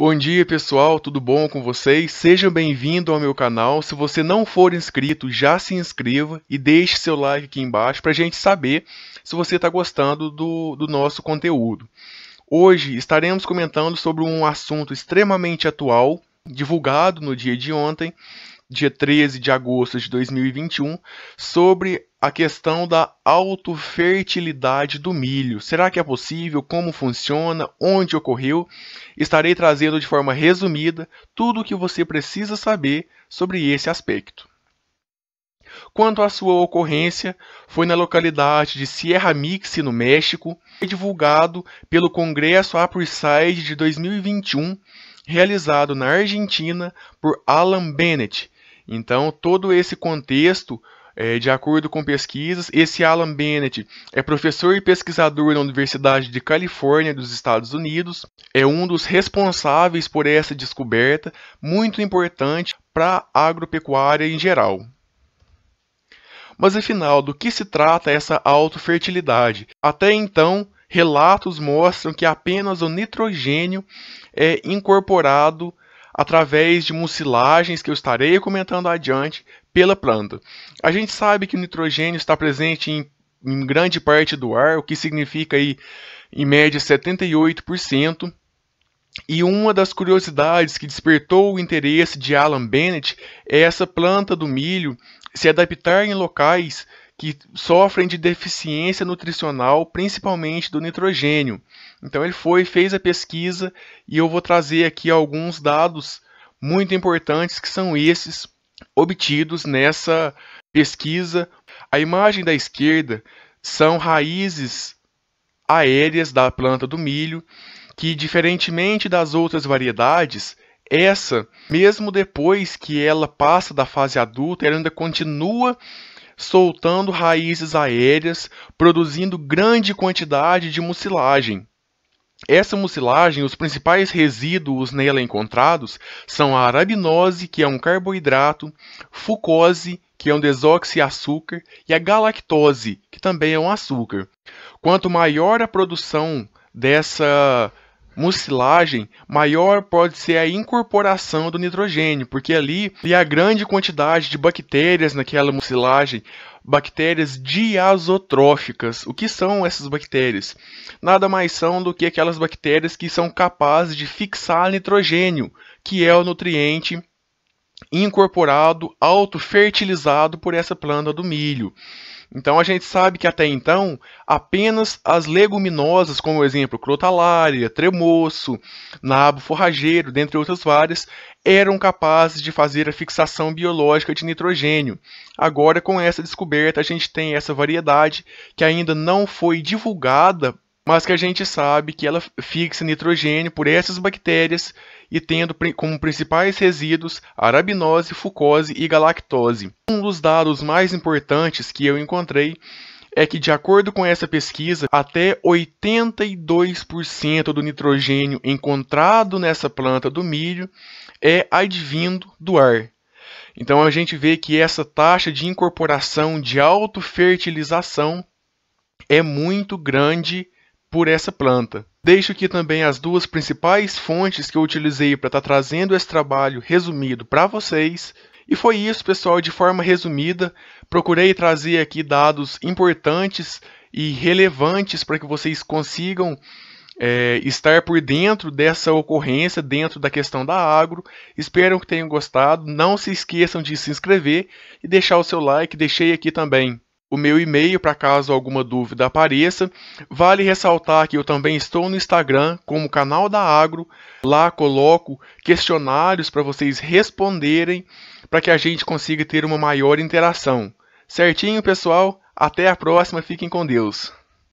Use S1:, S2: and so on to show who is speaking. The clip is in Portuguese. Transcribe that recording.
S1: Bom dia pessoal, tudo bom com vocês? Sejam bem vindos ao meu canal. Se você não for inscrito, já se inscreva e deixe seu like aqui embaixo para a gente saber se você está gostando do, do nosso conteúdo. Hoje estaremos comentando sobre um assunto extremamente atual, divulgado no dia de ontem, dia 13 de agosto de 2021, sobre a questão da autofertilidade do milho. Será que é possível? Como funciona? Onde ocorreu? Estarei trazendo de forma resumida tudo o que você precisa saber sobre esse aspecto. Quanto à sua ocorrência, foi na localidade de Sierra Mix, no México, e divulgado pelo Congresso Apriside de 2021, realizado na Argentina por Alan Bennett. Então, todo esse contexto é, de acordo com pesquisas, esse Alan Bennett é professor e pesquisador na Universidade de Califórnia dos Estados Unidos, é um dos responsáveis por essa descoberta muito importante para a agropecuária em geral. Mas afinal, do que se trata essa autofertilidade? Até então, relatos mostram que apenas o nitrogênio é incorporado através de mucilagens que eu estarei comentando adiante pela planta. A gente sabe que o nitrogênio está presente em, em grande parte do ar, o que significa aí, em média 78%. E uma das curiosidades que despertou o interesse de Alan Bennett é essa planta do milho se adaptar em locais que sofrem de deficiência nutricional, principalmente do nitrogênio. Então ele foi, fez a pesquisa e eu vou trazer aqui alguns dados muito importantes que são esses obtidos nessa pesquisa. A imagem da esquerda são raízes aéreas da planta do milho, que diferentemente das outras variedades, essa, mesmo depois que ela passa da fase adulta, ela ainda continua soltando raízes aéreas, produzindo grande quantidade de mucilagem. Essa mucilagem, os principais resíduos nela encontrados são a arabinose, que é um carboidrato, fucose, que é um desoxiaçúcar, e a galactose, que também é um açúcar. Quanto maior a produção dessa mucilagem, maior pode ser a incorporação do nitrogênio, porque ali há grande quantidade de bactérias naquela mucilagem, bactérias diazotróficas. O que são essas bactérias? Nada mais são do que aquelas bactérias que são capazes de fixar nitrogênio, que é o nutriente incorporado, autofertilizado por essa planta do milho. Então a gente sabe que até então apenas as leguminosas, como o exemplo crotalária, tremoço, nabo forrageiro, dentre outras várias, eram capazes de fazer a fixação biológica de nitrogênio. Agora com essa descoberta a gente tem essa variedade que ainda não foi divulgada mas que a gente sabe que ela fixa nitrogênio por essas bactérias e tendo como principais resíduos arabinose, fucose e galactose. Um dos dados mais importantes que eu encontrei é que, de acordo com essa pesquisa, até 82% do nitrogênio encontrado nessa planta do milho é advindo do ar. Então a gente vê que essa taxa de incorporação de autofertilização é muito grande por essa planta. Deixo aqui também as duas principais fontes que eu utilizei para estar tá trazendo esse trabalho resumido para vocês. E foi isso, pessoal, de forma resumida. Procurei trazer aqui dados importantes e relevantes para que vocês consigam é, estar por dentro dessa ocorrência, dentro da questão da agro. Espero que tenham gostado. Não se esqueçam de se inscrever e deixar o seu like. Deixei aqui também o meu e-mail para caso alguma dúvida apareça. Vale ressaltar que eu também estou no Instagram como canal da Agro. Lá coloco questionários para vocês responderem para que a gente consiga ter uma maior interação. Certinho, pessoal? Até a próxima, fiquem com Deus.